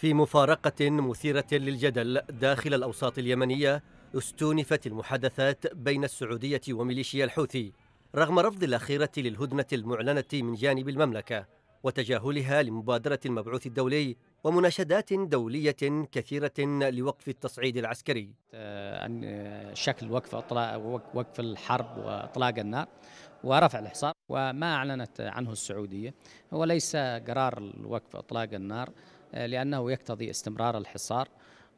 في مفارقة مثيرة للجدل داخل الأوساط اليمنية استونفت المحادثات بين السعودية وميليشيا الحوثي رغم رفض الأخيرة للهدنة المعلنة من جانب المملكة وتجاهلها لمبادرة المبعوث الدولي ومناشدات دولية كثيرة لوقف التصعيد العسكري آه، شكل وقف اطلاق وقف الحرب واطلاق النار ورفع الحصار وما اعلنت عنه السعوديه هو ليس قرار الوقف اطلاق النار آه، لانه يقتضي استمرار الحصار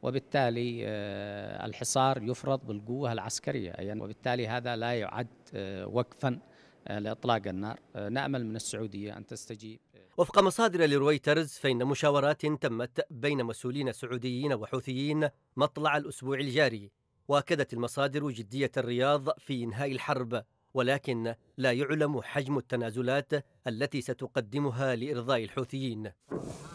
وبالتالي آه، الحصار يفرض بالقوه العسكريه ايضا يعني وبالتالي هذا لا يعد آه، وقفا لاطلاق النار نامل من السعوديه ان تستجيب وفق مصادر لرويترز فإن مشاورات تمت بين مسؤولين سعوديين وحوثيين مطلع الأسبوع الجاري واكدت المصادر جدية الرياض في إنهاء الحرب ولكن لا يعلم حجم التنازلات التي ستقدمها لإرضاء الحوثيين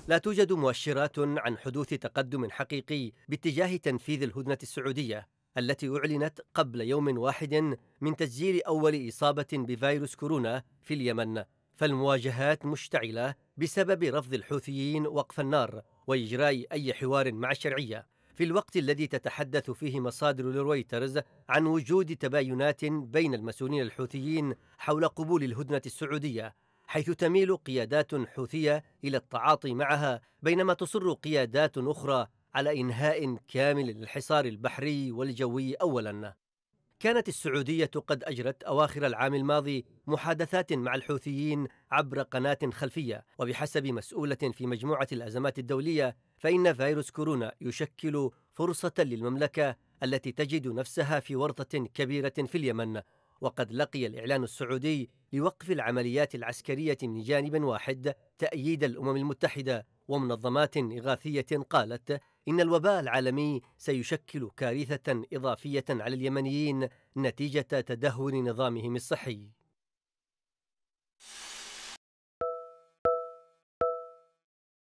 لا توجد مؤشرات عن حدوث تقدم حقيقي باتجاه تنفيذ الهدنة السعودية التي أعلنت قبل يوم واحد من تسجيل أول إصابة بفيروس كورونا في اليمن فالمواجهات مشتعلة بسبب رفض الحوثيين وقف النار وإجراء أي حوار مع الشرعية في الوقت الذي تتحدث فيه مصادر لرويترز عن وجود تباينات بين المسؤولين الحوثيين حول قبول الهدنة السعودية حيث تميل قيادات حوثية إلى التعاطي معها بينما تصر قيادات أخرى على إنهاء كامل للحصار البحري والجوي أولاً كانت السعودية قد أجرت أواخر العام الماضي محادثات مع الحوثيين عبر قناة خلفية وبحسب مسؤولة في مجموعة الأزمات الدولية فإن فيروس كورونا يشكل فرصة للمملكة التي تجد نفسها في ورطة كبيرة في اليمن وقد لقي الإعلان السعودي لوقف العمليات العسكرية من جانب واحد تأييد الأمم المتحدة ومنظمات إغاثية قالت إن الوباء العالمي سيشكل كارثة إضافية على اليمنيين نتيجة تدهور نظامهم الصحي